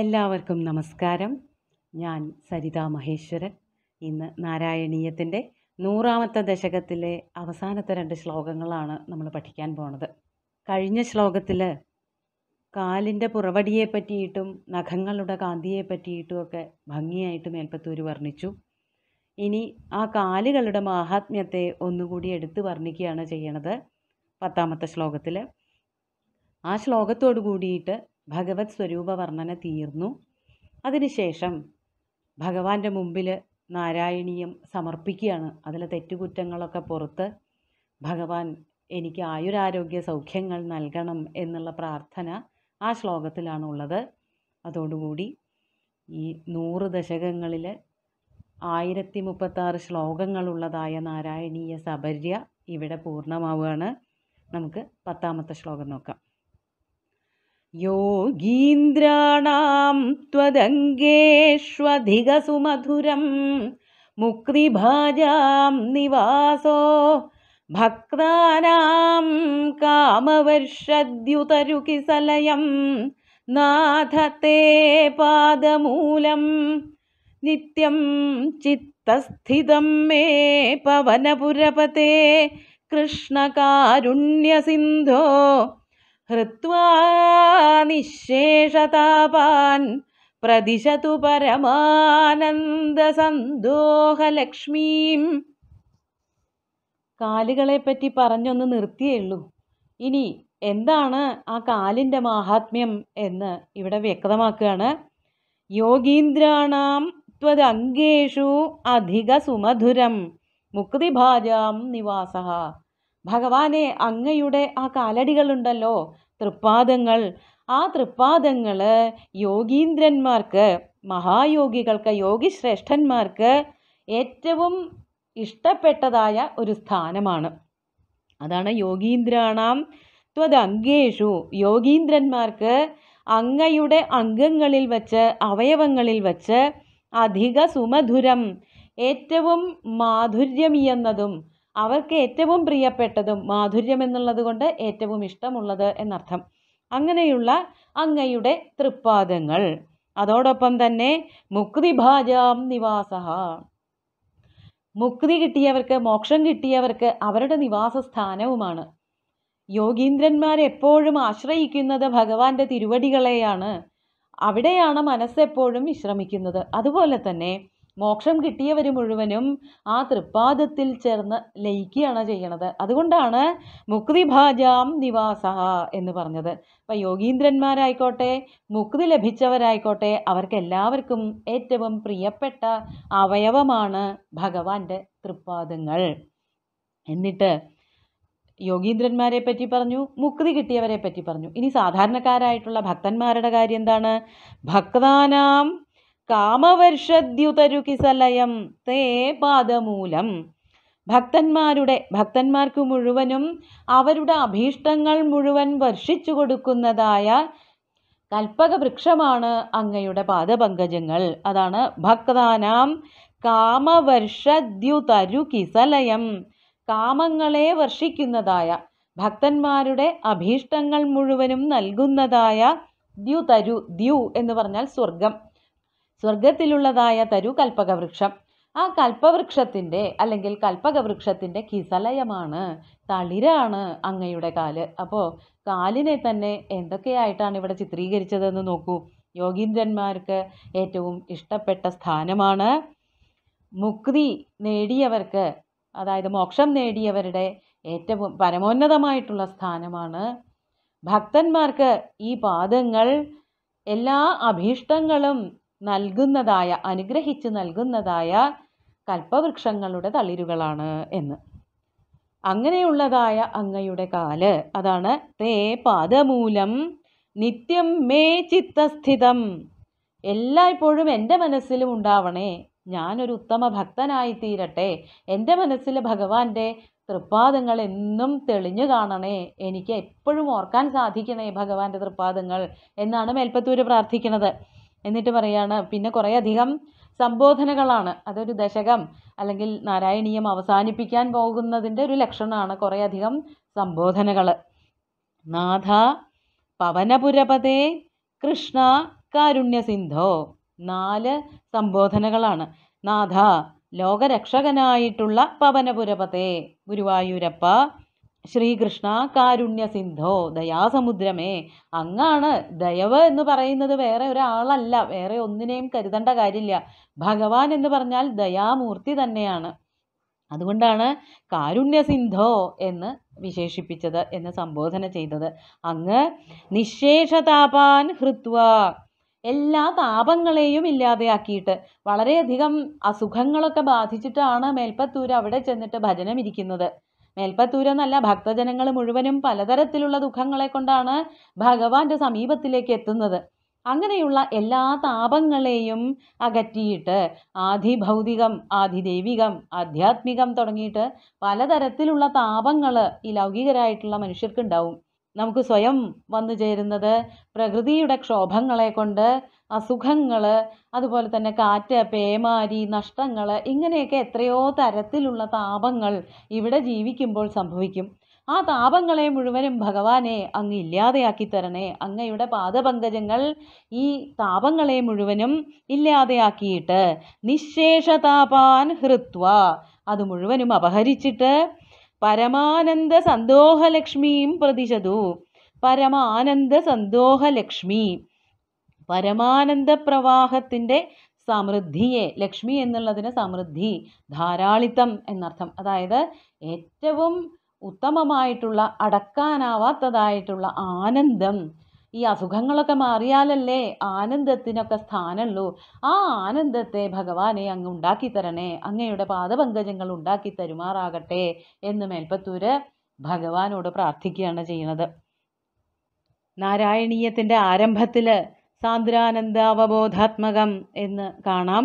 എല്ലാവർക്കും നമസ്കാരം ഞാൻ സരിത മഹേശ്വരൻ ഇന്ന് നാരായണീയത്തിൻ്റെ നൂറാമത്തെ ദശകത്തിലെ അവസാനത്തെ രണ്ട് ശ്ലോകങ്ങളാണ് നമ്മൾ പഠിക്കാൻ പോണത് കഴിഞ്ഞ ശ്ലോകത്തിൽ കാലിൻ്റെ പുറവടിയെ പറ്റിയിട്ടും നഖങ്ങളുടെ കാന്തിയെ പറ്റിയിട്ടും ഒക്കെ ഭംഗിയായിട്ട് മേൽപ്പത്തൂർ വർണ്ണിച്ചു ഇനി ആ കാലുകളുടെ മാഹാത്മ്യത്തെ ഒന്നുകൂടി എടുത്തു വർണ്ണിക്കുകയാണ് ചെയ്യണത് പത്താമത്തെ ശ്ലോകത്തിൽ ആ ശ്ലോകത്തോടു കൂടിയിട്ട് ഭഗവത് സ്വരൂപ വർണ്ണന തീർന്നു അതിനുശേഷം ഭഗവാന്റെ മുമ്പിൽ നാരായണീയം സമർപ്പിക്കുകയാണ് അതിലെ തെറ്റുകുറ്റങ്ങളൊക്കെ പുറത്ത് ഭഗവാൻ എനിക്ക് ആയുരാരോഗ്യ സൗഖ്യങ്ങൾ നൽകണം എന്നുള്ള പ്രാർത്ഥന ആ ശ്ലോകത്തിലാണുള്ളത് അതോടുകൂടി ഈ നൂറ് ദശകങ്ങളിൽ ആയിരത്തി മുപ്പത്താറ് ശ്ലോകങ്ങളുള്ളതായ നാരായണീയ സബര്യ ഇവിടെ പൂർണ്ണമാവുകയാണ് നമുക്ക് പത്താമത്തെ ശ്ലോകം നോക്കാം योगीन्द्राणां त्वदङ्गेष्वधिगसुमधुरं मुक्तिभाजां निवासो भक्तानां कामवर्षद्युतरुकिसलयं नाथ ते पादमूलं नित्यं चित्तस्थितं मे पवनपुरपते कृष्णकारुण्यसिन्धो ഹൃത്വാ നിശേഷതാപാൻ പ്രതിശതു പരമാനന്ദസന്തോഹലക്ഷ്മീം കാലുകളെപ്പറ്റി പറഞ്ഞൊന്ന് നിർത്തിയുള്ളൂ ഇനി എന്താണ് ആ കാലിൻ്റെ മാഹാത്മ്യം എന്ന് ഇവിടെ വ്യക്തമാക്കുകയാണ് യോഗീന്ദ്രാണാം ത്വദംഗേഷു അധിക സുമധുരം മുക്തിഭാജാം നിവാസ ഭഗവാനെ അങ്ങയുടെ ആ കാലടികളുണ്ടല്ലോ തൃപ്പാദങ്ങൾ ആ തൃപ്പാദങ്ങൾ യോഗീന്ദ്രന്മാർക്ക് മഹായോഗികൾക്ക് യോഗിശ്രേഷ്ഠന്മാർക്ക് ഏറ്റവും ഇഷ്ടപ്പെട്ടതായ ഒരു സ്ഥാനമാണ് അതാണ് യോഗീന്ദ്രാണാം ത്വദംഗേഷു യോഗീന്ദ്രന്മാർക്ക് അങ്ങയുടെ അംഗങ്ങളിൽ വച്ച് അവയവങ്ങളിൽ വച്ച് അധിക സുമധുരം ഏറ്റവും മാധുര്യമീയെന്നതും അവർക്ക് ഏറ്റവും പ്രിയപ്പെട്ടതും മാധുര്യം എന്നുള്ളതുകൊണ്ട് ഏറ്റവും ഇഷ്ടമുള്ളത് എന്നർത്ഥം അങ്ങനെയുള്ള അങ്ങയുടെ തൃപ്പാദങ്ങൾ അതോടൊപ്പം തന്നെ മുക്തിഭാജാം നിവാസ മുക്തി കിട്ടിയവർക്ക് മോക്ഷം കിട്ടിയവർക്ക് അവരുടെ നിവാസ സ്ഥാനവുമാണ് യോഗീന്ദ്രന്മാരെപ്പോഴും ആശ്രയിക്കുന്നത് ഭഗവാന്റെ തിരുവടികളെയാണ് അവിടെയാണ് മനസ്സെപ്പോഴും വിശ്രമിക്കുന്നത് അതുപോലെ തന്നെ മോക്ഷം കിട്ടിയവർ മുഴുവനും ആ തൃപ്പാദത്തിൽ ചേർന്ന് ലയിക്കുകയാണ് ചെയ്യണത് അതുകൊണ്ടാണ് മുക്തിഭാജാം നിവാസ എന്ന് പറഞ്ഞത് അപ്പം യോഗീന്ദ്രന്മാരായിക്കോട്ടെ മുക്തി ലഭിച്ചവരായിക്കോട്ടെ അവർക്കെല്ലാവർക്കും ഏറ്റവും പ്രിയപ്പെട്ട അവയവമാണ് ഭഗവാന്റെ തൃപ്പാദങ്ങൾ എന്നിട്ട് യോഗീന്ദ്രന്മാരെ പറ്റി പറഞ്ഞു മുക്തി കിട്ടിയവരെ പറ്റി പറഞ്ഞു ഇനി സാധാരണക്കാരായിട്ടുള്ള ഭക്തന്മാരുടെ കാര്യം എന്താണ് ഭക്താനാം കാമവർഷദ്യുതരുകിസലയം തേ പാദമൂലം ഭക്തന്മാരുടെ ഭക്തന്മാർക്ക് മുഴുവനും അവരുടെ അഭീഷ്ടങ്ങൾ മുഴുവൻ വർഷിച്ചു കൊടുക്കുന്നതായ കൽപ്പക വൃക്ഷമാണ് അങ്ങയുടെ പാദപങ്കജങ്ങൾ അതാണ് ഭക്താനാം കാമവർഷദ്യുതരുകിസലയം കാമങ്ങളെ വർഷിക്കുന്നതായ ഭക്തന്മാരുടെ അഭീഷ്ടങ്ങൾ മുഴുവനും നൽകുന്നതായ ദ്യുതരു ദ്യു എന്ന് പറഞ്ഞാൽ സ്വർഗം സ്വർഗത്തിലുള്ളതായ തരു കൽപ്പകവൃക്ഷം ആ കൽപ്പവൃക്ഷത്തിൻ്റെ അല്ലെങ്കിൽ കൽപ്പകവൃക്ഷത്തിൻ്റെ കിസലയമാണ് തളിരാണ് അങ്ങയുടെ കാല് അപ്പോൾ കാലിനെ തന്നെ എന്തൊക്കെയായിട്ടാണ് ഇവിടെ ചിത്രീകരിച്ചതെന്ന് നോക്കൂ യോഗീന്ദ്രന്മാർക്ക് ഏറ്റവും ഇഷ്ടപ്പെട്ട സ്ഥാനമാണ് മുക്തി നേടിയവർക്ക് അതായത് മോക്ഷം നേടിയവരുടെ ഏറ്റവും പരമോന്നതമായിട്ടുള്ള സ്ഥാനമാണ് ഭക്തന്മാർക്ക് ഈ പാദങ്ങൾ എല്ലാ അഭീഷ്ടങ്ങളും നൽകുന്നതായ അനുഗ്രഹിച്ച് നൽകുന്നതായ കൽപ്പവൃക്ഷങ്ങളുടെ തളിരുകളാണ് എന്ന് അങ്ങനെയുള്ളതായ അങ്ങയുടെ കാല് അതാണ് തേ പാദമൂലം നിത്യം മേ ചിത്തസ്ഥിതം എല്ലായ്പ്പോഴും എൻ്റെ മനസ്സിലും ഉണ്ടാവണേ ഞാനൊരു ഉത്തമ ഭക്തനായി തീരട്ടെ എൻ്റെ മനസ്സിൽ ഭഗവാന്റെ തൃപ്പാദങ്ങൾ എന്നും തെളിഞ്ഞു കാണണേ എനിക്ക് എപ്പോഴും ഓർക്കാൻ സാധിക്കണേ ഭഗവാന്റെ തൃപ്പാദങ്ങൾ എന്നാണ് മേൽപ്പത്തൂര് പ്രാർത്ഥിക്കുന്നത് എന്നിട്ട് പറയാണ് പിന്നെ കുറേ അധികം സംബോധനകളാണ് അതൊരു ദശകം അല്ലെങ്കിൽ നാരായണീയം അവസാനിപ്പിക്കാൻ പോകുന്നതിൻ്റെ ഒരു ലക്ഷണമാണ് കുറേ അധികം സംബോധനകൾ നാഥ പവനപുരപതേ കൃഷ്ണ കാരുണ്യസിന്ധോ നാല് സംബോധനകളാണ് നാഥ ലോകരക്ഷകനായിട്ടുള്ള പവനപുരപതേ ഗുരുവായൂരപ്പ ശ്രീകൃഷ്ണ കാരുണ്യ സിന്ധോ ദയാസമുദ്രമേ അങ്ങാണ് ദയവ് എന്ന് പറയുന്നത് വേറെ ഒരാളല്ല വേറെ ഒന്നിനെയും കരുതേണ്ട കാര്യമില്ല ഭഗവാൻ എന്ന് പറഞ്ഞാൽ ദയാമൂർത്തി തന്നെയാണ് അതുകൊണ്ടാണ് കാരുണ്യ സിന്ധോ എന്ന് വിശേഷിപ്പിച്ചത് എന്ന് സംബോധന ചെയ്തത് അങ്ങ് നിശേഷതാപാൻ ഹൃത്വ എല്ലാ താപങ്ങളെയും ഇല്ലാതെയാക്കിയിട്ട് വളരെയധികം അസുഖങ്ങളൊക്കെ ബാധിച്ചിട്ടാണ് മേൽപ്പത്തൂർ അവിടെ ചെന്നിട്ട് ഭജനം ഇരിക്കുന്നത് എന്നല്ല ഭക്തജനങ്ങൾ മുഴുവനും പലതരത്തിലുള്ള ദുഃഖങ്ങളെ കൊണ്ടാണ് ഭഗവാന്റെ സമീപത്തിലേക്ക് എത്തുന്നത് അങ്ങനെയുള്ള എല്ലാ താപങ്ങളെയും അകറ്റിയിട്ട് ആധിഭൗതികം ആധിദൈവികം ആധ്യാത്മികം തുടങ്ങിയിട്ട് പലതരത്തിലുള്ള താപങ്ങൾ ഈ ലൗകികരായിട്ടുള്ള മനുഷ്യർക്കുണ്ടാവും നമുക്ക് സ്വയം വന്നു ചേരുന്നത് പ്രകൃതിയുടെ ക്ഷോഭങ്ങളെ കൊണ്ട് അസുഖങ്ങൾ അതുപോലെ തന്നെ കാറ്റ് പേമാരി നഷ്ടങ്ങൾ ഇങ്ങനെയൊക്കെ എത്രയോ തരത്തിലുള്ള താപങ്ങൾ ഇവിടെ ജീവിക്കുമ്പോൾ സംഭവിക്കും ആ താപങ്ങളെ മുഴുവനും ഭഗവാനെ അങ്ങ് ഇല്ലാതെയാക്കി തരണേ അങ്ങയുടെ പാദപങ്കജങ്ങൾ ഈ താപങ്ങളെ മുഴുവനും ഇല്ലാതെയാക്കിയിട്ട് നിശേഷതാപാൻ ഹൃത്വ അത് മുഴുവനും അപഹരിച്ചിട്ട് പരമാനന്ദ സന്തോഹലക്ഷ്മിയും പ്രതിശതു പരമാനന്ദ സന്തോഹലക്ഷ്മി പരമാനന്ദ പ്രവാഹത്തിൻ്റെ സമൃദ്ധിയെ ലക്ഷ്മി എന്നുള്ളതിന് സമൃദ്ധി ധാരാളിത്തം എന്നർത്ഥം അതായത് ഏറ്റവും ഉത്തമമായിട്ടുള്ള അടക്കാനാവാത്തതായിട്ടുള്ള ആനന്ദം ഈ അസുഖങ്ങളൊക്കെ മാറിയാലല്ലേ ആനന്ദത്തിനൊക്കെ സ്ഥാനമുള്ളൂ ആ ആനന്ദത്തെ ഭഗവാനെ അങ്ങ് ഉണ്ടാക്കി തരണേ അങ്ങയുടെ പാദപങ്കജങ്ങൾ ഉണ്ടാക്കി തരുമാറാകട്ടെ എന്ന് മേൽപ്പത്തൂര് ഭഗവാനോട് പ്രാർത്ഥിക്കുകയാണ് ചെയ്യുന്നത് നാരായണീയത്തിൻ്റെ ആരംഭത്തില് അവബോധാത്മകം എന്ന് കാണാം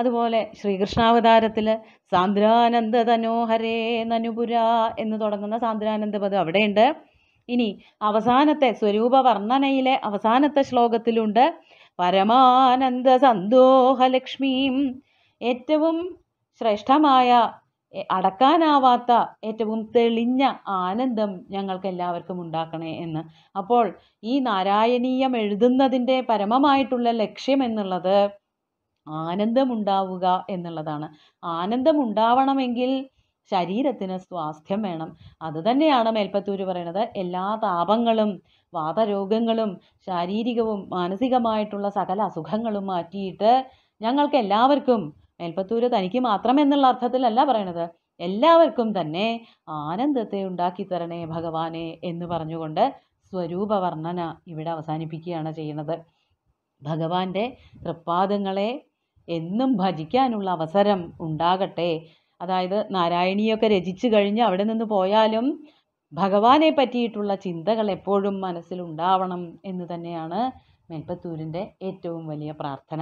അതുപോലെ ശ്രീകൃഷ്ണാവതാരത്തിൽ സാന്ദ്രാനന്ദ തനോഹരേ നനുപുര എന്ന് തുടങ്ങുന്ന സാന്ദ്രാനന്ദ പദം അവിടെയുണ്ട് ഇനി അവസാനത്തെ സ്വരൂപ വർണ്ണനയിലെ അവസാനത്തെ ശ്ലോകത്തിലുണ്ട് പരമാനന്ദ സന്തോഹലക്ഷ്മിയും ഏറ്റവും ശ്രേഷ്ഠമായ അടക്കാനാവാത്ത ഏറ്റവും തെളിഞ്ഞ ആനന്ദം ഞങ്ങൾക്ക് എല്ലാവർക്കും ഉണ്ടാക്കണേ എന്ന് അപ്പോൾ ഈ നാരായണീയം എഴുതുന്നതിൻ്റെ പരമമായിട്ടുള്ള ലക്ഷ്യം എന്നുള്ളത് ആനന്ദമുണ്ടാവുക എന്നുള്ളതാണ് ആനന്ദമുണ്ടാവണമെങ്കിൽ ശരീരത്തിന് സ്വാസ്ഥ്യം വേണം അതുതന്നെയാണ് മേൽപ്പത്തൂര് പറയുന്നത് എല്ലാ താപങ്ങളും വാതരോഗങ്ങളും ശാരീരികവും മാനസികമായിട്ടുള്ള സകല അസുഖങ്ങളും മാറ്റിയിട്ട് ഞങ്ങൾക്ക് എല്ലാവർക്കും മേൽപ്പത്തൂര് തനിക്ക് മാത്രം എന്നുള്ള അർത്ഥത്തിലല്ല പറയണത് എല്ലാവർക്കും തന്നെ ആനന്ദത്തെ ഉണ്ടാക്കി തരണേ ഭഗവാനെ എന്ന് പറഞ്ഞുകൊണ്ട് സ്വരൂപവർണ്ണന ഇവിടെ അവസാനിപ്പിക്കുകയാണ് ചെയ്യുന്നത് ഭഗവാന്റെ തൃപ്പാദങ്ങളെ എന്നും ഭജിക്കാനുള്ള അവസരം ഉണ്ടാകട്ടെ അതായത് നാരായണിയൊക്കെ രചിച്ചു കഴിഞ്ഞ് അവിടെ നിന്ന് പോയാലും ഭഗവാനെ പറ്റിയിട്ടുള്ള ചിന്തകൾ എപ്പോഴും മനസ്സിലുണ്ടാവണം എന്ന് തന്നെയാണ് മേൽപ്പത്തൂരിൻ്റെ ഏറ്റവും വലിയ പ്രാർത്ഥന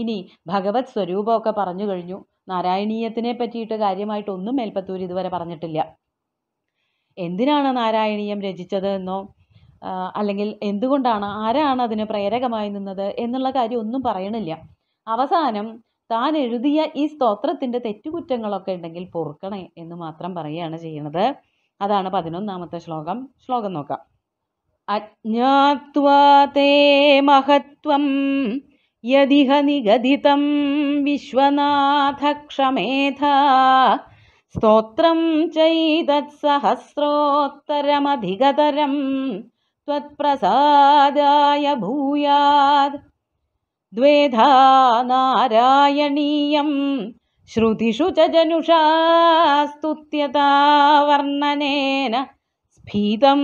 ഇനി ഭഗവത് സ്വരൂപമൊക്കെ പറഞ്ഞു കഴിഞ്ഞു നാരായണീയത്തിനെ പറ്റിയിട്ട് കാര്യമായിട്ടൊന്നും മേൽപ്പത്തൂർ ഇതുവരെ പറഞ്ഞിട്ടില്ല എന്തിനാണ് നാരായണീയം രചിച്ചത് എന്നോ അല്ലെങ്കിൽ എന്തുകൊണ്ടാണ് ആരാണ് അതിന് പ്രേരകമായി നിന്നത് എന്നുള്ള കാര്യം ഒന്നും പറയണില്ല അവസാനം താൻ എഴുതിയ ഈ സ്തോത്രത്തിൻ്റെ തെറ്റുകുറ്റങ്ങളൊക്കെ ഉണ്ടെങ്കിൽ പൊറുക്കണേ എന്ന് മാത്രം പറയുകയാണ് ചെയ്യുന്നത് അതാണ് പതിനൊന്നാമത്തെ ശ്ലോകം ശ്ലോകം നോക്കാം അജ്ഞാത്വാ തേ മഹത്വം यदिह निगदितं विश्वनाथ क्षमेथा स्तोत्रं चैतत्सहस्रोत्तरमधिगतरं त्वत्प्रसादाय भूयाद् द्वेधा नारायणीयं श्रुतिषु च जनुषा स्तुत्यता वर्णनेन स्फीतं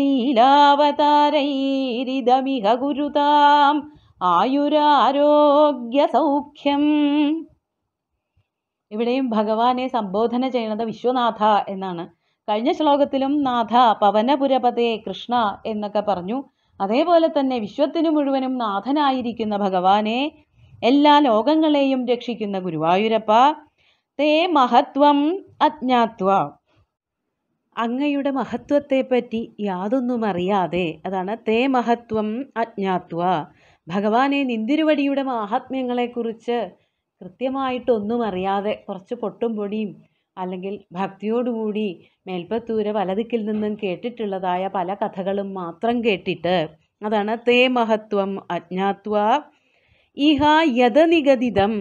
लीलावतारैरिदमिह गुरुताम् സൗഖ്യം ഇവിടെയും ഭഗവാനെ സംബോധന ചെയ്യുന്നത് വിശ്വനാഥ എന്നാണ് കഴിഞ്ഞ ശ്ലോകത്തിലും നാഥ പവനപുരപതേ കൃഷ്ണ എന്നൊക്കെ പറഞ്ഞു അതേപോലെ തന്നെ വിശ്വത്തിനു മുഴുവനും നാഥനായിരിക്കുന്ന ഭഗവാനെ എല്ലാ ലോകങ്ങളെയും രക്ഷിക്കുന്ന ഗുരുവായൂരപ്പ തേ മഹത്വം അജ്ഞാത്വ അങ്ങയുടെ മഹത്വത്തെപ്പറ്റി യാതൊന്നും അറിയാതെ അതാണ് തേ മഹത്വം അജ്ഞാത്വ ഭഗവാനെ നിന്തിരുവടിയുടെ മാഹാത്മ്യങ്ങളെക്കുറിച്ച് കൃത്യമായിട്ടൊന്നും അറിയാതെ കുറച്ച് പൊട്ടും പൊടിയും അല്ലെങ്കിൽ ഭക്തിയോടുകൂടി മേൽപ്പത്തൂര് വലതിക്കിൽ നിന്നും കേട്ടിട്ടുള്ളതായ പല കഥകളും മാത്രം കേട്ടിട്ട് അതാണ് തേ മഹത്വം അജ്ഞാത്വ ഇഹ യഥനിഗതിതം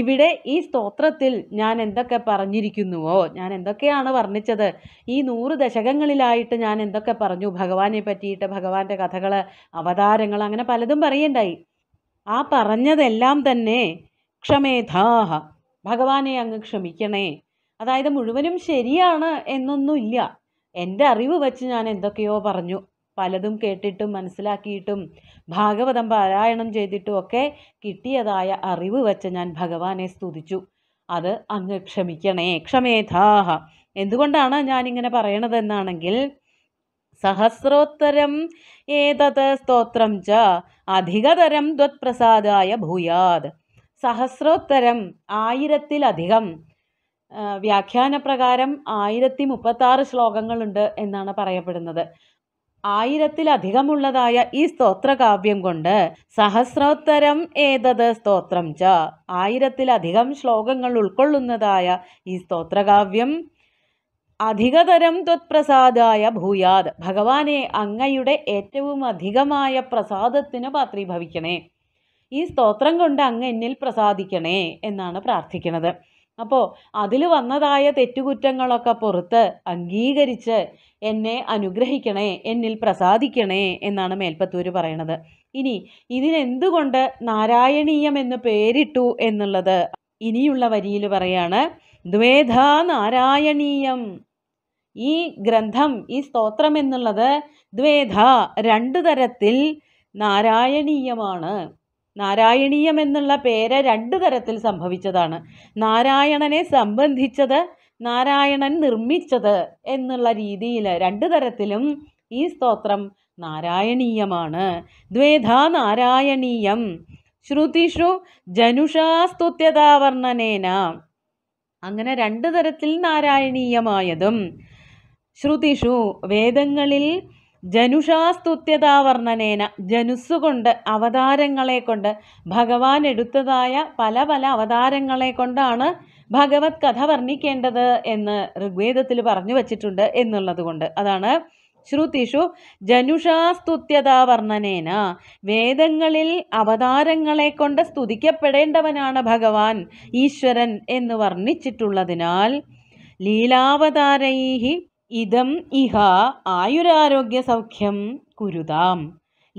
ഇവിടെ ഈ സ്തോത്രത്തിൽ ഞാൻ എന്തൊക്കെ പറഞ്ഞിരിക്കുന്നുവോ ഞാൻ എന്തൊക്കെയാണ് വർണ്ണിച്ചത് ഈ നൂറ് ദശകങ്ങളിലായിട്ട് ഞാൻ എന്തൊക്കെ പറഞ്ഞു ഭഗവാനെ പറ്റിയിട്ട് ഭഗവാന്റെ കഥകൾ അവതാരങ്ങൾ അങ്ങനെ പലതും പറയണ്ടായി ആ പറഞ്ഞതെല്ലാം തന്നെ ക്ഷമേധാഹ ഭഗവാനെ അങ്ങ് ക്ഷമിക്കണേ അതായത് മുഴുവനും ശരിയാണ് എന്നൊന്നുമില്ല എൻ്റെ അറിവ് വച്ച് ഞാൻ എന്തൊക്കെയോ പറഞ്ഞു പലതും കേട്ടിട്ടും മനസ്സിലാക്കിയിട്ടും ഭാഗവതം പാരായണം ചെയ്തിട്ടും ഒക്കെ കിട്ടിയതായ അറിവ് വച്ച് ഞാൻ ഭഗവാനെ സ്തുതിച്ചു അത് അങ്ങ് ക്ഷമിക്കണേ ക്ഷമേധാഹ എന്തുകൊണ്ടാണ് ഞാനിങ്ങനെ പറയണതെന്നാണെങ്കിൽ സഹസ്രോത്തരം ഏതത് സ്തോത്രം ച അധികതരം ത്വത്പ്രസാദായ ഭൂയാത് സഹസ്രോത്തരം ആയിരത്തിലധികം വ്യാഖ്യാനപ്രകാരം ആയിരത്തി മുപ്പത്താറ് ശ്ലോകങ്ങളുണ്ട് എന്നാണ് പറയപ്പെടുന്നത് ആയിരത്തിലധികമുള്ളതായ ഈ സ്തോത്രകാവ്യം കൊണ്ട് സഹസ്രോത്തരം ഏതത് സ്തോത്രം ച ആയിരത്തിലധികം ശ്ലോകങ്ങൾ ഉൾക്കൊള്ളുന്നതായ ഈ സ്തോത്രകാവ്യം അധികതരം ത്വത്പ്രസാദായ ഭൂയാദ് ഭഗവാനെ അങ്ങയുടെ ഏറ്റവും അധികമായ പ്രസാദത്തിന് പാത്രീഭവിക്കണേ ഈ സ്തോത്രം കൊണ്ട് അങ്ങ് എന്നിൽ പ്രസാദിക്കണേ എന്നാണ് പ്രാർത്ഥിക്കുന്നത് അപ്പോൾ അതിൽ വന്നതായ തെറ്റുകുറ്റങ്ങളൊക്കെ പുറത്ത് അംഗീകരിച്ച് എന്നെ അനുഗ്രഹിക്കണേ എന്നിൽ പ്രസാദിക്കണേ എന്നാണ് മേൽപ്പത്തൂർ പറയണത് ഇനി ഇതിനെന്തുകൊണ്ട് നാരായണീയം എന്ന് പേരിട്ടു എന്നുള്ളത് ഇനിയുള്ള വരിയിൽ പറയാണ് ദ്വേധാ നാരായണീയം ഈ ഗ്രന്ഥം ഈ സ്തോത്രം എന്നുള്ളത് ദ്വേധ രണ്ട് തരത്തിൽ നാരായണീയമാണ് നാരായണീയം എന്നുള്ള പേര് രണ്ട് തരത്തിൽ സംഭവിച്ചതാണ് നാരായണനെ സംബന്ധിച്ചത് നാരായണൻ നിർമ്മിച്ചത് എന്നുള്ള രീതിയിൽ രണ്ട് തരത്തിലും ഈ സ്തോത്രം നാരായണീയമാണ് ദ്വേധാ നാരായണീയം ശ്രുതിഷു ജനുഷാസ്തുത്യതാവർണ്ണനേന അങ്ങനെ രണ്ട് തരത്തിൽ നാരായണീയമായതും ശ്രുതിഷു വേദങ്ങളിൽ ജനുഷാസ്തുത്യതാവർണ്ണനേന ജനുസ്സുകൊണ്ട് അവതാരങ്ങളെ കൊണ്ട് ഭഗവാൻ എടുത്തതായ പല പല അവതാരങ്ങളെ കൊണ്ടാണ് ഭഗവത് കഥ വർണ്ണിക്കേണ്ടത് എന്ന് ഋഗ്വേദത്തിൽ പറഞ്ഞു വച്ചിട്ടുണ്ട് എന്നുള്ളത് കൊണ്ട് അതാണ് ശ്രുതിഷു ജനുഷാസ്തുത്യത വർണ്ണനേന വേദങ്ങളിൽ അവതാരങ്ങളെ കൊണ്ട് സ്തുതിക്കപ്പെടേണ്ടവനാണ് ഭഗവാൻ ഈശ്വരൻ എന്ന് വർണ്ണിച്ചിട്ടുള്ളതിനാൽ ലീലാവതാരൈഹി ഇതം ഇഹ ആയുരാരോഗ്യ സൗഖ്യം കുരുതാം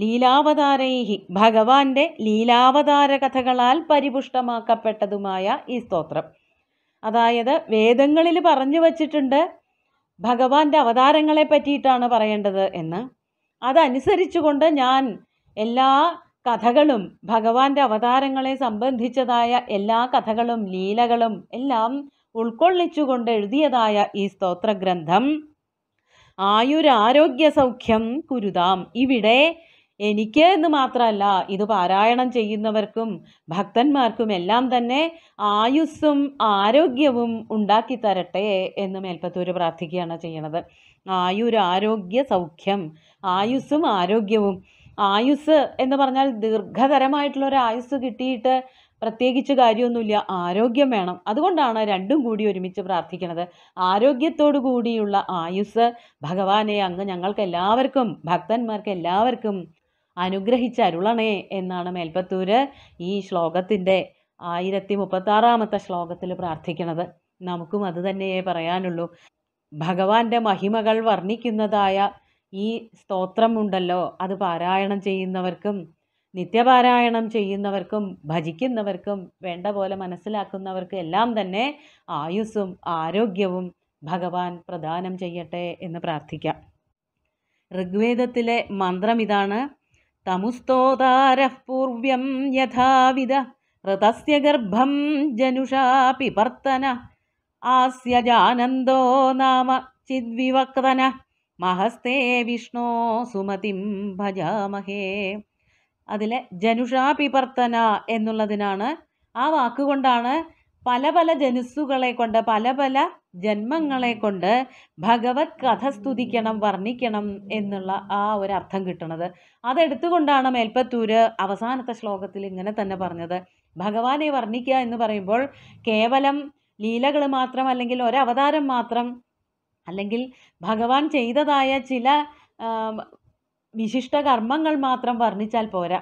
ലീലാവതാരൈഹി ഭഗവാന്റെ ലീലാവതാര കഥകളാൽ പരിപുഷ്ടമാക്കപ്പെട്ടതുമായ ഈ സ്തോത്രം അതായത് വേദങ്ങളിൽ പറഞ്ഞു വച്ചിട്ടുണ്ട് ഭഗവാന്റെ അവതാരങ്ങളെ പറ്റിയിട്ടാണ് പറയേണ്ടത് എന്ന് അതനുസരിച്ചുകൊണ്ട് ഞാൻ എല്ലാ കഥകളും ഭഗവാന്റെ അവതാരങ്ങളെ സംബന്ധിച്ചതായ എല്ലാ കഥകളും ലീലകളും എല്ലാം ഉൾക്കൊള്ളിച്ചുകൊണ്ട് എഴുതിയതായ ഈ സ്തോത്രഗ്രന്ഥം ആയുരാരോഗ്യ സൗഖ്യം കുരുതാം ഇവിടെ എനിക്ക് എന്ന് മാത്രമല്ല ഇത് പാരായണം ചെയ്യുന്നവർക്കും ഭക്തന്മാർക്കും എല്ലാം തന്നെ ആയുസ്സും ആരോഗ്യവും ഉണ്ടാക്കി തരട്ടെ എന്ന് മേൽപ്പത്തൂര് പ്രാർത്ഥിക്കുകയാണ് ചെയ്യണത് ആയുരാരോഗ്യ സൗഖ്യം ആയുസ്സും ആരോഗ്യവും ആയുസ് എന്ന് പറഞ്ഞാൽ ദീർഘതരമായിട്ടുള്ള ഒരു ആയുസ് കിട്ടിയിട്ട് പ്രത്യേകിച്ച് കാര്യമൊന്നുമില്ല ആരോഗ്യം വേണം അതുകൊണ്ടാണ് രണ്ടും കൂടി ഒരുമിച്ച് പ്രാർത്ഥിക്കുന്നത് ആരോഗ്യത്തോടു കൂടിയുള്ള ആയുസ് ഭഗവാനെ അങ്ങ് ഞങ്ങൾക്ക് എല്ലാവർക്കും ഭക്തന്മാർക്ക് എല്ലാവർക്കും അനുഗ്രഹിച്ചരുളണേ എന്നാണ് മേൽപ്പത്തൂര് ഈ ശ്ലോകത്തിൻ്റെ ആയിരത്തി മുപ്പത്താറാമത്തെ ശ്ലോകത്തിൽ പ്രാർത്ഥിക്കുന്നത് നമുക്കും അത് തന്നെയേ പറയാനുള്ളൂ ഭഗവാന്റെ മഹിമകൾ വർണ്ണിക്കുന്നതായ ഈ സ്തോത്രമുണ്ടല്ലോ അത് പാരായണം ചെയ്യുന്നവർക്കും നിത്യപാരായണം ചെയ്യുന്നവർക്കും ഭജിക്കുന്നവർക്കും വേണ്ട പോലെ മനസ്സിലാക്കുന്നവർക്കും എല്ലാം തന്നെ ആയുസ്സും ആരോഗ്യവും ഭഗവാൻ പ്രദാനം ചെയ്യട്ടെ എന്ന് പ്രാർത്ഥിക്കാം ഋഗ്വേദത്തിലെ മന്ത്രം ഇതാണ് തമുസ്തോതാരഃ പൂർവ്യം യഥാവിധ ഋതസ്യ ഗർഭം ജനുഷാ പിപർത്തന ആസ്യജാനന്ദോ നാമ ചിദ്വിവക്തന മഹസ്തേ വിഷ്ണോ സുമതിം ഭജാമഹേ അതിലെ ജനുഷാ പിവർത്തന എന്നുള്ളതിനാണ് ആ വാക്കുകൊണ്ടാണ് പല പല ജനുസുകളെ കൊണ്ട് പല പല ജന്മങ്ങളെ കൊണ്ട് ഭഗവത് കഥ സ്തുതിക്കണം വർണ്ണിക്കണം എന്നുള്ള ആ ഒരു അർത്ഥം കിട്ടണത് അതെടുത്തുകൊണ്ടാണ് മേൽപ്പത്തൂര് അവസാനത്തെ ശ്ലോകത്തിൽ ഇങ്ങനെ തന്നെ പറഞ്ഞത് ഭഗവാനെ വർണ്ണിക്കുക എന്ന് പറയുമ്പോൾ കേവലം ലീലകൾ മാത്രം അല്ലെങ്കിൽ ഒരവതാരം മാത്രം അല്ലെങ്കിൽ ഭഗവാൻ ചെയ്തതായ ചില വിശിഷ്ട കർമ്മങ്ങൾ മാത്രം വർണ്ണിച്ചാൽ പോരാ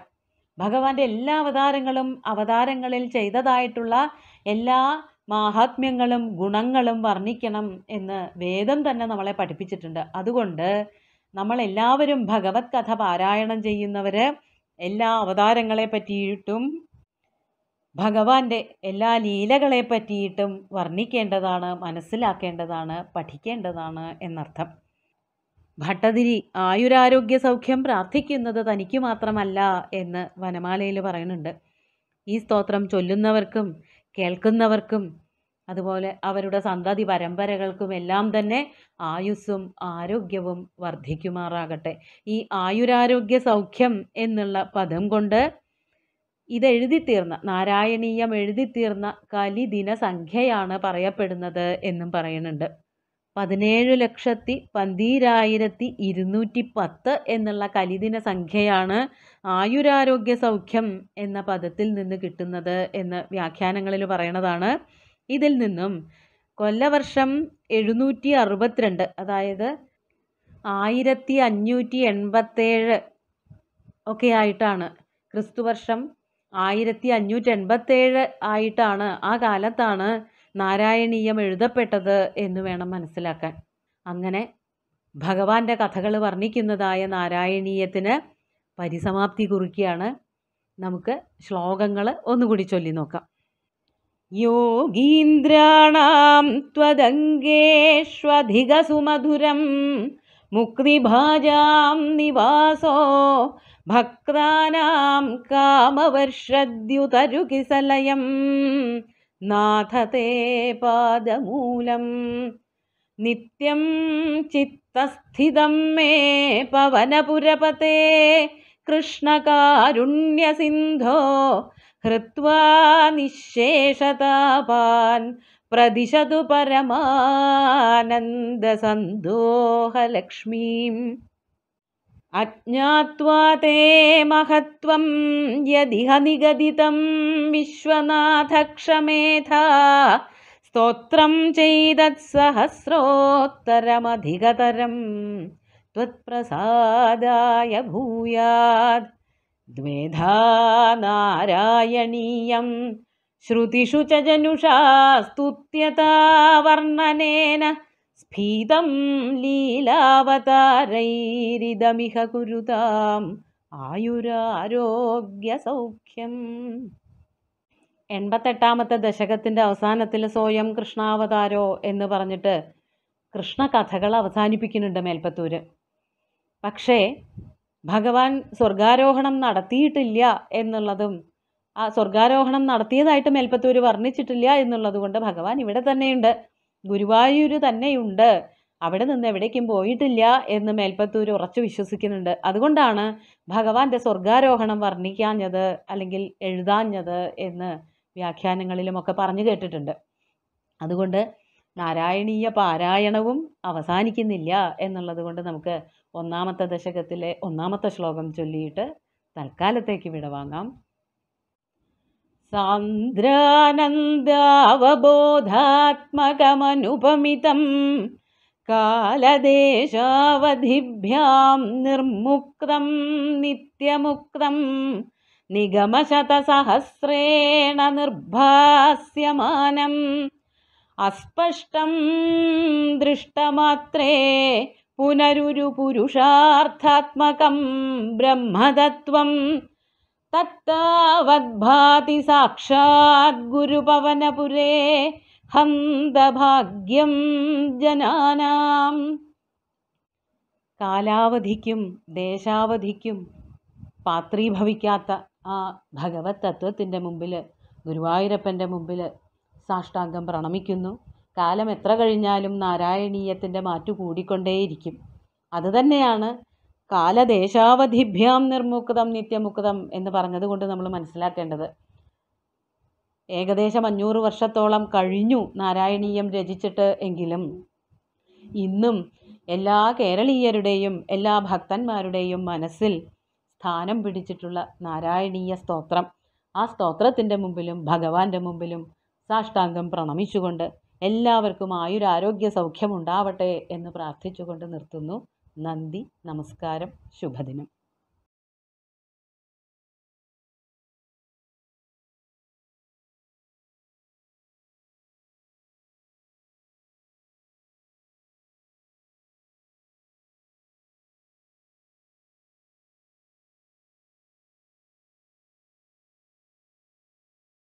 ഭഗവാന്റെ എല്ലാ അവതാരങ്ങളും അവതാരങ്ങളിൽ ചെയ്തതായിട്ടുള്ള എല്ലാ മാഹാത്മ്യങ്ങളും ഗുണങ്ങളും വർണ്ണിക്കണം എന്ന് വേദം തന്നെ നമ്മളെ പഠിപ്പിച്ചിട്ടുണ്ട് അതുകൊണ്ട് നമ്മളെല്ലാവരും ഭഗവത് കഥ പാരായണം ചെയ്യുന്നവർ എല്ലാ അവതാരങ്ങളെ പറ്റിയിട്ടും ഭഗവാന്റെ എല്ലാ ലീലകളെ പറ്റിയിട്ടും വർണ്ണിക്കേണ്ടതാണ് മനസ്സിലാക്കേണ്ടതാണ് പഠിക്കേണ്ടതാണ് എന്നർത്ഥം ഭട്ടതിരി ആയുരാരോഗ്യ സൗഖ്യം പ്രാർത്ഥിക്കുന്നത് തനിക്ക് മാത്രമല്ല എന്ന് വനമാലയിൽ പറയുന്നുണ്ട് ഈ സ്തോത്രം ചൊല്ലുന്നവർക്കും കേൾക്കുന്നവർക്കും അതുപോലെ അവരുടെ സന്തതി പരമ്പരകൾക്കും എല്ലാം തന്നെ ആയുസ്സും ആരോഗ്യവും വർദ്ധിക്കുമാറാകട്ടെ ഈ ആയുരാരോഗ്യ സൗഖ്യം എന്നുള്ള പദം കൊണ്ട് ഇതെഴുതി തീർന്ന നാരായണീയം എഴുതി തീർന്ന കലിദിന സംഖ്യയാണ് പറയപ്പെടുന്നത് എന്നും പറയുന്നുണ്ട് പതിനേഴ് ലക്ഷത്തി പന്തീരായിരത്തി ഇരുന്നൂറ്റി പത്ത് എന്നുള്ള കലിദിന സംഖ്യയാണ് ആയുരാരോഗ്യ സൗഖ്യം എന്ന പദത്തിൽ നിന്ന് കിട്ടുന്നത് എന്ന് വ്യാഖ്യാനങ്ങളിൽ പറയണതാണ് ഇതിൽ നിന്നും കൊല്ലവർഷം എഴുന്നൂറ്റി അറുപത്തിരണ്ട് അതായത് ആയിരത്തി അഞ്ഞൂറ്റി എൺപത്തേഴ് ഒക്കെ ആയിട്ടാണ് ക്രിസ്തുവർഷം ആയിരത്തി അഞ്ഞൂറ്റി എൺപത്തേഴ് ആയിട്ടാണ് ആ കാലത്താണ് നാരായണീയം എഴുതപ്പെട്ടത് എന്ന് വേണം മനസ്സിലാക്കാൻ അങ്ങനെ ഭഗവാന്റെ കഥകൾ വർണ്ണിക്കുന്നതായ നാരായണീയത്തിന് പരിസമാപ്തി കുറിക്കുകയാണ് നമുക്ക് ശ്ലോകങ്ങൾ ഒന്നുകൂടി ചൊല്ലി നോക്കാം യോഗീന്ദ്രാണാം ത്വദംഗേഷ്വധികസുമധുരം മുക്തിഭാജാം നിവാസോ ഭക്താനാം കാമവർഷദ്യുതരുകിസലയം നാഥത്തെ പാദമൂലം നിത്യം ചിത്തസ്ഥിതം മേ പവനപുരപതേ കൃഷ്ണകാരുണ്യസിന്ധോ ഹൃത്വാ നിശേഷതാപാൻ പ്രതിശതു പരമാനന്ദസന്തോഹലക്ഷ്മീം अज्ञात्वा ते महत्त्वं यदिहनिगदितं विश्वनाथक्षमेथा स्तोत्रं चैदत्सहस्रोत्तरमधिकतरं त्वत्प्रसादाय भूयाद् द्वेधा नारायणीयं श्रुतिषु च जनुषा स्तुत्यता वर्णनेन ഭീതം ലീലാവതാരൈരിതമിഹ കുരുതാം ആയുരാരോഗ്യ സൗഖ്യം എൺപത്തെട്ടാമത്തെ ദശകത്തിൻ്റെ അവസാനത്തിൽ സ്വയം കൃഷ്ണാവതാരോ എന്ന് പറഞ്ഞിട്ട് കൃഷ്ണ കഥകൾ അവസാനിപ്പിക്കുന്നുണ്ട് മേൽപ്പത്തൂർ പക്ഷേ ഭഗവാൻ സ്വർഗാരോഹണം നടത്തിയിട്ടില്ല എന്നുള്ളതും ആ സ്വർഗാരോഹണം നടത്തിയതായിട്ട് മേൽപ്പത്തൂർ വർണ്ണിച്ചിട്ടില്ല എന്നുള്ളത് കൊണ്ട് ഭഗവാൻ ഇവിടെ തന്നെയുണ്ട് ഗുരുവായൂർ തന്നെയുണ്ട് അവിടെ നിന്ന് എവിടേക്കും പോയിട്ടില്ല എന്ന് മേൽപ്പത്തൂർ ഉറച്ചു വിശ്വസിക്കുന്നുണ്ട് അതുകൊണ്ടാണ് ഭഗവാന്റെ സ്വർഗാരോഹണം വർണ്ണിക്കാഞ്ഞത് അല്ലെങ്കിൽ എഴുതാഞ്ഞത് എന്ന് വ്യാഖ്യാനങ്ങളിലുമൊക്കെ പറഞ്ഞു കേട്ടിട്ടുണ്ട് അതുകൊണ്ട് നാരായണീയ പാരായണവും അവസാനിക്കുന്നില്ല എന്നുള്ളത് കൊണ്ട് നമുക്ക് ഒന്നാമത്തെ ദശകത്തിലെ ഒന്നാമത്തെ ശ്ലോകം ചൊല്ലിയിട്ട് തൽക്കാലത്തേക്ക് വിടവാങ്ങാം सान्द्रानन्दवबोधात्मकमनुपमितं कालदेशावधिभ्यां निर्मुक्तं नित्यमुक्तं निगमशतसहस्रेण निर्भास्यमानम् अस्पष्टं दृष्टमात्रे पुनरुरुपुरुषार्थात्मकं ब्रह्मतत्त्वम् തത്താവത്ഭാതി സാക്ഷാത് ഗുരുപവനപുരേ ഹന്തഭാഗ്യം ജനാനാം കാലാവധിക്കും ദേശാവധിക്കും പാത്രീഭവിക്കാത്ത ആ ഭഗവത് തത്വത്തിൻ്റെ മുമ്പിൽ ഗുരുവായൂരപ്പൻ്റെ മുമ്പിൽ സാഷ്ടാംഗം പ്രണമിക്കുന്നു കാലം എത്ര കഴിഞ്ഞാലും നാരായണീയത്തിൻ്റെ മാറ്റു കൂടിക്കൊണ്ടേയിരിക്കും അതുതന്നെയാണ് കാലദേശാവധിഭ്യാം നിർമുക്തം നിത്യമുക്തം എന്ന് പറഞ്ഞതുകൊണ്ട് നമ്മൾ മനസ്സിലാക്കേണ്ടത് ഏകദേശം അഞ്ഞൂറ് വർഷത്തോളം കഴിഞ്ഞു നാരായണീയം രചിച്ചിട്ട് എങ്കിലും ഇന്നും എല്ലാ കേരളീയരുടെയും എല്ലാ ഭക്തന്മാരുടെയും മനസ്സിൽ സ്ഥാനം പിടിച്ചിട്ടുള്ള നാരായണീയ സ്തോത്രം ആ സ്തോത്രത്തിൻ്റെ മുമ്പിലും ഭഗവാന്റെ മുമ്പിലും സാഷ്ടാംഗം പ്രണമിച്ചുകൊണ്ട് എല്ലാവർക്കും ആയുരാരോഗ്യ സൗഖ്യമുണ്ടാവട്ടെ എന്ന് പ്രാർത്ഥിച്ചുകൊണ്ട് നിർത്തുന്നു നന്ദി നമസ്കാരം ശുഭദിനം